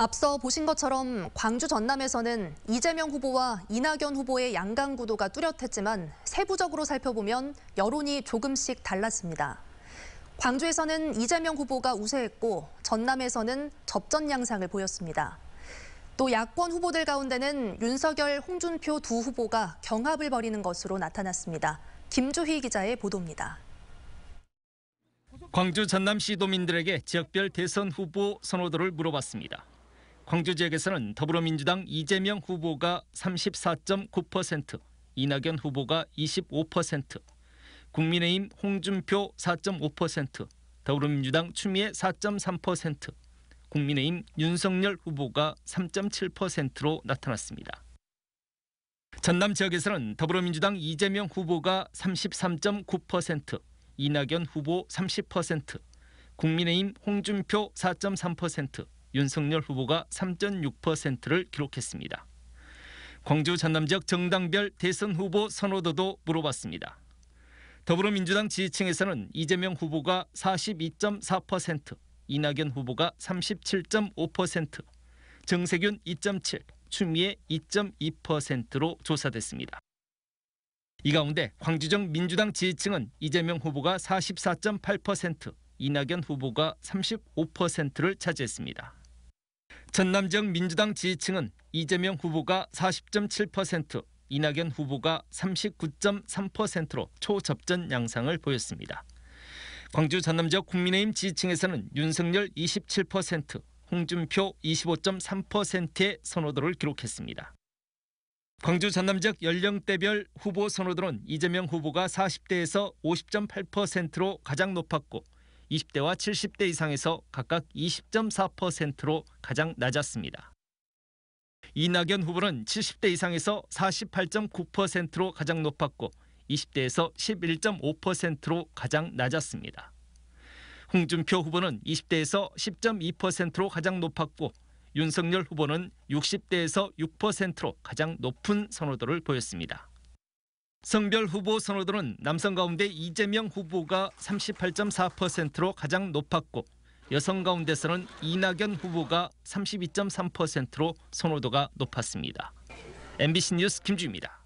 앞서 보신 것처럼 광주 전남에서는 이재명 후보와 이낙연 후보의 양강 구도가 뚜렷했지만 세부적으로 살펴보면 여론이 조금씩 달랐습니다. 광주에서는 이재명 후보가 우세했고 전남에서는 접전 양상을 보였습니다. 또 야권 후보들 가운데는 윤석열, 홍준표 두 후보가 경합을 벌이는 것으로 나타났습니다. 김주희 기자의 보도입니다. 광주 전남시 도민들에게 지역별 대선 후보 선호도를 물어봤습니다. 광주 지역에서는 더불어민주당 이재명 후보가 34.9%, 이낙연 후보가 25%, 국민의힘 홍준표 4.5%, 더불어민주당 추미애 4.3%, 국민의힘 윤석열 후보가 3.7%로 나타났습니다. 전남 지역에서는 더불어민주당 이재명 후보가 33.9%, 이낙연 후보 30%, 국민의힘 홍준표 4.3%, 윤석열 후보가 3.6%를 기록했습니다. 광주 전남 지역 정당별 대선 후보 선호도도 물어봤습니다. 더불어민주당 지지층에서는 이재명 후보가 42.4%, 이낙연 후보가 37.5%, 정세균 2.7, 추미애 2.2%로 조사됐습니다. 이 가운데 광주정 민주당 지지층은 이재명 후보가 44.8%, 이낙연 후보가 35%를 차지했습니다. 전남 지역 민주당 지지층은 이재명 후보가 40.7%, 이낙연 후보가 39.3%로 초접전 양상을 보였습니다. 광주 전남 지역 국민의힘 지지층에서는 윤석열 27%, 홍준표 25.3%의 선호도를 기록했습니다. 광주 전남 지역 연령대별 후보 선호도는 이재명 후보가 40대에서 50.8%로 가장 높았고 20대와 70대 이상에서 각각 20.4%로 가장 낮았습니다. 이낙연 후보는 70대 이상에서 48.9%로 가장 높았고 20대에서 11.5%로 가장 낮았습니다. 홍준표 후보는 20대에서 10.2%로 가장 높았고 윤석열 후보는 60대에서 6%로 가장 높은 선호도를 보였습니다. 성별 후보 선호도는 남성 가운데 이재명 후보가 38.4%로 가장 높았고 여성 가운데서는 이낙연 후보가 32.3%로 선호도가 높았습니다. MBC 뉴스 김주입니다.